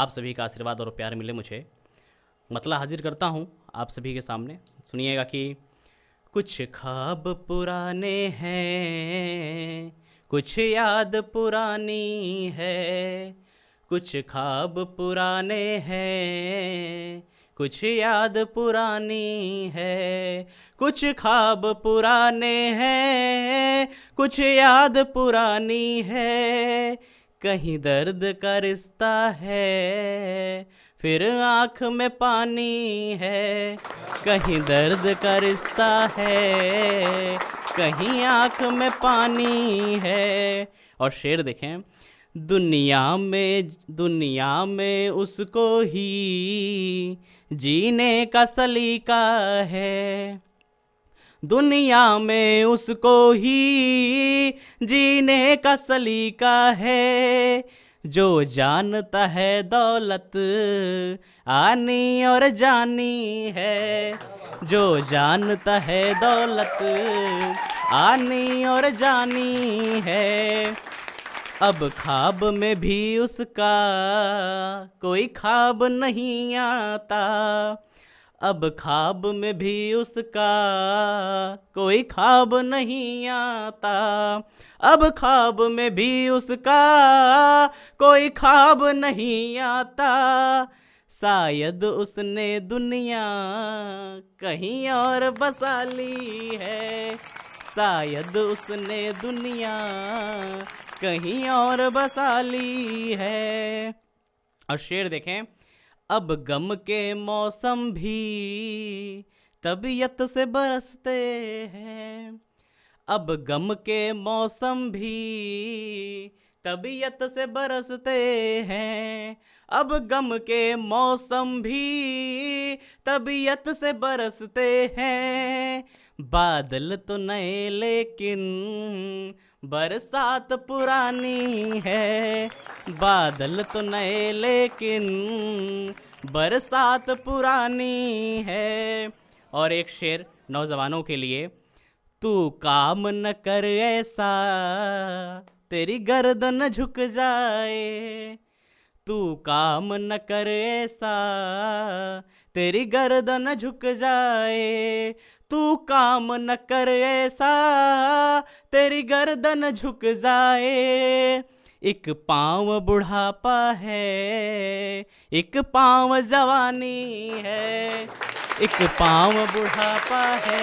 आप सभी का आशीर्वाद और प्यार मिले मुझे मतला हाजिर करता हूँ आप सभी के सामने सुनिएगा कि कुछ ख्वाब पुराने हैं कुछ याद पुरानी है कुछ ख्वाब पुराने हैं कुछ याद पुरानी है कुछ ख्वाब पुराने हैं कुछ याद पुरानी है कहीं दर्द का रिश्ता है फिर आँख में पानी है कहीं दर्द का रिश्ता है कहीं आँख में पानी है और शेर देखें दुनिया में दुनिया में उसको ही जीने का सलीका है दुनिया में उसको ही जीने का सलीका है जो जानता है दौलत आनी और जानी है जो जानता है दौलत आनी और जानी है अब ख्वाब में भी उसका कोई ख्वाब नहीं आता अब ख्वाब में भी उसका कोई ख्वाब नहीं आता अब ख्वाब में भी उसका कोई ख्वाब नहीं आता शायद उसने दुनिया कहीं और बसा ली है शायद उसने दुनिया कहीं और बसा ली है और शेर देखें अब गम के मौसम भी तबीयत से बरसते हैं अब गम के मौसम भी तबीयत से बरसते हैं अब गम के मौसम भी तबीयत से बरसते हैं बादल तो नए लेकिन बरसात पुरानी है बादल तो नए लेकिन बरसात पुरानी है और एक शेर नौजवानों के लिए तू काम न कर ऐसा तेरी गर्दन झुक जाए तू काम न कर ऐसा तेरी गर्दन झुक जाए तू काम न कर ऐसा तेरी गर्दन झुक जाए एक पाँव बुढ़ापा है एक पाँव जवानी है एक पाँव बुढ़ापा है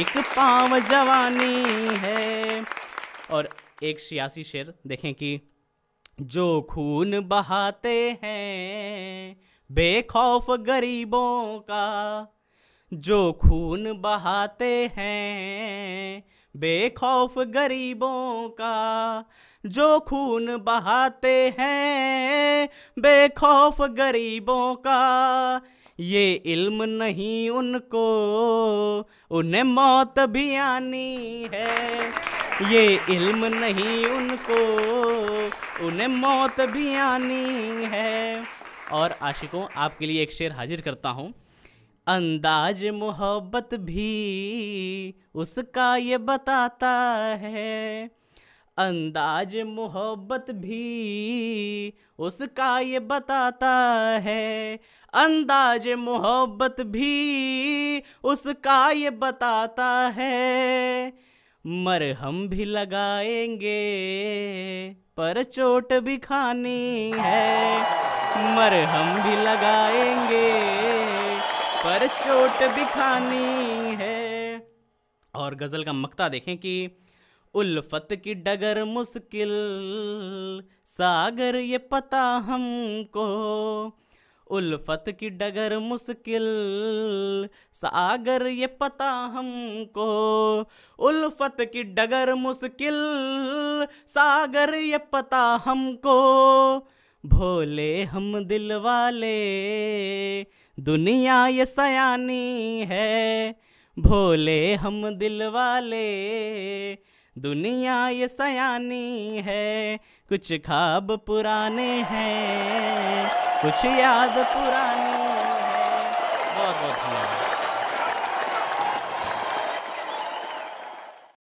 एक पाँव जवानी है और एक सियासी शेर देखें कि जो खून बहाते हैं बेखौफ गरीबों का जो खून बहाते हैं बेखौफ गरीबों का जो खून बहाते हैं बेखौफ गरीबों का ये इल्म नहीं उनको उन्हें मौत भी आनी है ये इल्म नहीं उनको उन्हें मौत भी आनी है और आशिकों आपके लिए एक शेर हाजिर करता हूँ अंदाज मोहब्बत भी उसका ये बताता है अंदाज मोहब्बत भी उसका ये बताता है अंदाज मोहब्बत भी उसका ये बताता है मरहम भी लगाएंगे पर चोट भी खानी है मरहम भी लगाएंगे पर चोट भी खानी है और गज़ल का मकता देखें कि उल्फत की डगर मुश्किल सागर ये पता हमको उल्फत की डगर मुश्किल सागर ये पता हमको उल्फत की डगर मुश्किल सागर ये पता हमको भोले हम दिल वाले दुनिया ये सयानी है भोले हम दिल वाले दुनिया ये सयानी है कुछ खाब पुराने हैं कुछ याद पुरानी है बहुत बहुत धन्यवाद